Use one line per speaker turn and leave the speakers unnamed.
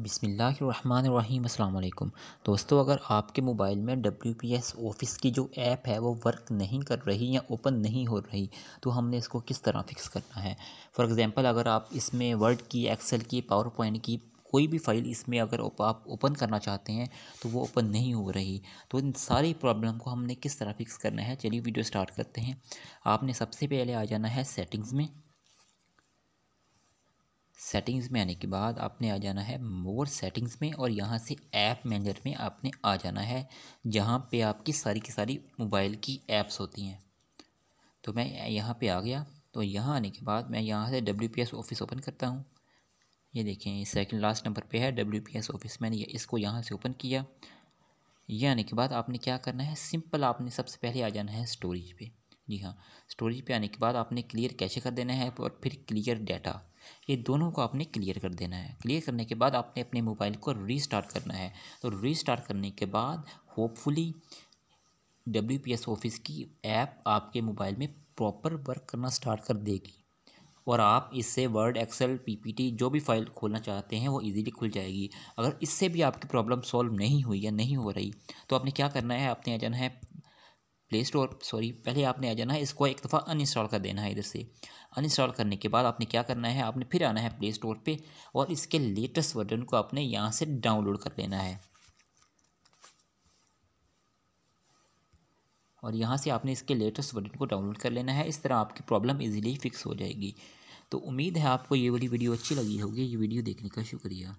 बिसमीम् अल्लाम दोस्तों अगर आपके मोबाइल में डब्ल्यू पी एस ऑफ़िस की जो ऐप है वो वर्क नहीं कर रही या ओपन नहीं हो रही तो हमने इसको किस तरह फ़िक्स करना है फॉर एग्ज़ाम्पल अगर आप इसमें वर्ड की एक्सेल की पावर पॉइंट की कोई भी फ़ाइल इसमें अगर आप ओपन करना चाहते हैं तो वो ओपन नहीं हो रही तो इन सारी प्रॉब्लम को हमने किस तरह फ़िक्स करना है चलिए वीडियो स्टार्ट करते हैं आपने सबसे पहले आ जाना है सेटिंग्स में सेटिंग्स में आने के बाद आपने आ जाना है मोर सेटिंग्स में और यहाँ से ऐप मैनेजर में आपने आ जाना है जहाँ पे आपकी सारी की सारी मोबाइल की ऐप्स होती हैं तो मैं यहाँ पे आ गया तो यहाँ आने के बाद मैं यहाँ से W P S office open करता हूँ ये देखें सेकंड लास्ट नंबर पे है डब्ल्यू पी एस ऑफ़िस मैंने इसको यहाँ से ओपन किया ये आने के बाद आपने क्या करना है सिंपल आपने सबसे पहले आ जाना है स्टोरेज पे जी हाँ स्टोरेज पे आने के बाद आपने क्लियर कैसे कर देना है और फिर क्लियर डाटा ये दोनों को आपने क्लियर कर देना है क्लियर करने के बाद आपने अपने मोबाइल को रीस्टार्ट करना है तो रीस्टार्ट करने के बाद होपफुली डब्ल्यू ऑफिस की ऐप आपके मोबाइल में प्रॉपर वर्क करना स्टार्ट कर देगी और आप इससे वर्ड एक्सेल पीपीटी जो भी फाइल खोलना चाहते हैं वो इजीली खुल जाएगी अगर इससे भी आपकी प्रॉब्लम सॉल्व नहीं हुई या नहीं हो रही तो आपने क्या करना है आपने आ जाना है प्ले स्टोर सॉरी पहले आपने आ जाना है इसको एक दफ़ा अनइंस्टॉल कर देना है इधर से अनइंस्टॉल करने के बाद आपने क्या करना है आपने फिर आना है प्ले स्टोर पर और इसके लेटेस्ट वर्जन को आपने यहाँ से डाउनलोड कर लेना है और यहाँ से आपने इसके लेटेस्ट वर्जन को डाउनलोड कर लेना है इस तरह आपकी प्रॉब्लम इजीली फिक्स हो जाएगी तो उम्मीद है आपको ये वाली वीडियो अच्छी लगी होगी ये वीडियो देखने का शुक्रिया